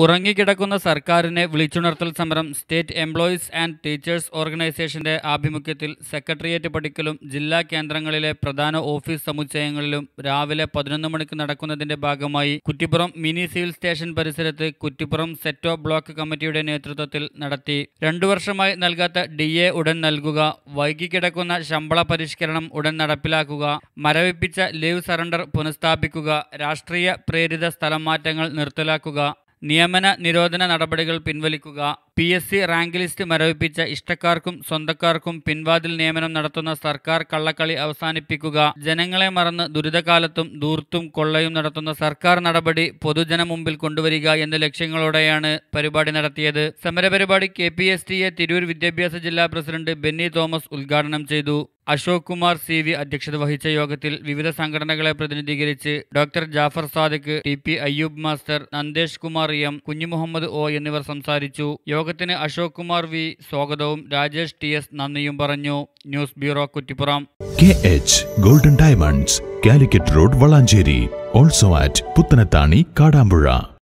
ഉറങ്ങിക്കിടക്കുന്ന സർക്കാരിനെ വിളിച്ചുണർത്തൽ സമരം സ്റ്റേറ്റ് എംപ്ലോയീസ് ആൻഡ് ടീച്ചേഴ്സ് ഓർഗനൈസേഷന്റെ ആഭിമുഖ്യത്തിൽ സെക്രട്ടേറിയറ്റ് പടിക്കലും ജില്ലാ കേന്ദ്രങ്ങളിലെ പ്രധാന ഓഫീസ് സമുച്ചയങ്ങളിലും രാവിലെ പതിനൊന്ന് മണിക്ക് നടക്കുന്നതിന്റെ ഭാഗമായി കുറ്റിപ്പുറം മിനി സിവിൽ സ്റ്റേഷൻ പരിസരത്ത് കുറ്റിപ്പുറം സെറ്റോ ബ്ലോക്ക് കമ്മിറ്റിയുടെ നേതൃത്വത്തിൽ നടത്തി രണ്ടു വർഷമായി നൽകാത്ത ഡി എ ഉടൻ നൽകുക വൈകിക്കിടക്കുന്ന ശമ്പള പരിഷ്കരണം ഉടൻ നടപ്പിലാക്കുക മരവിപ്പിച്ച ലീവ് സറണ്ടർ പുനഃസ്ഥാപിക്കുക രാഷ്ട്രീയ പ്രേരിത സ്ഥലമാറ്റങ്ങൾ നിർത്തലാക്കുക നിയമന നിരോധന നടപടികൾ പിൻവലിക്കുക P S C rank list മരവിപ്പിച്ച ഇഷ്ടക്കാർക്കും സ്വന്തക്കാർക്കും പിൻവാതിൽ നിയമനം നടത്തുന്ന സർക്കാർ കള്ളക്കളി അവസാനിപ്പിക്കുക ജനങ്ങളെ മറന്ന് ദുരിതകാലത്തും ദൂർത്തും കൊള്ളയും നടത്തുന്ന സർക്കാർ നടപടി പൊതുജന മുമ്പിൽ കൊണ്ടുവരിക എന്ന ലക്ഷ്യങ്ങളോടെയാണ് പരിപാടി നടത്തിയത് സമരപരിപാടി കെ പി എസ് ടിയെ തിരൂർ വിദ്യാഭ്യാസ ജില്ലാ പ്രസിഡന്റ് ബെന്നി തോമസ് ഉദ്ഘാടനം ചെയ്തു അശോക് കുമാർ സി വി അധ്യക്ഷത വഹിച്ച യോഗത്തിൽ വിവിധ സംഘടനകളെ പ്രതിനിധീകരിച്ച് doctor Jafar Sadiq T P Ayyub master Nandesh Kumar M Kunjumuhammad O എന്നിവർ സംസാരിച്ചു യോഗത്തിന് അശോക് കുമാർ വി സ്വാഗതവും രാജേഷ് ടി എസ് നന്ദിയും പറഞ്ഞു news bureau Kuttippuram K H golden diamonds Calicut road Valanchery also at Puthanathani Kadampuzha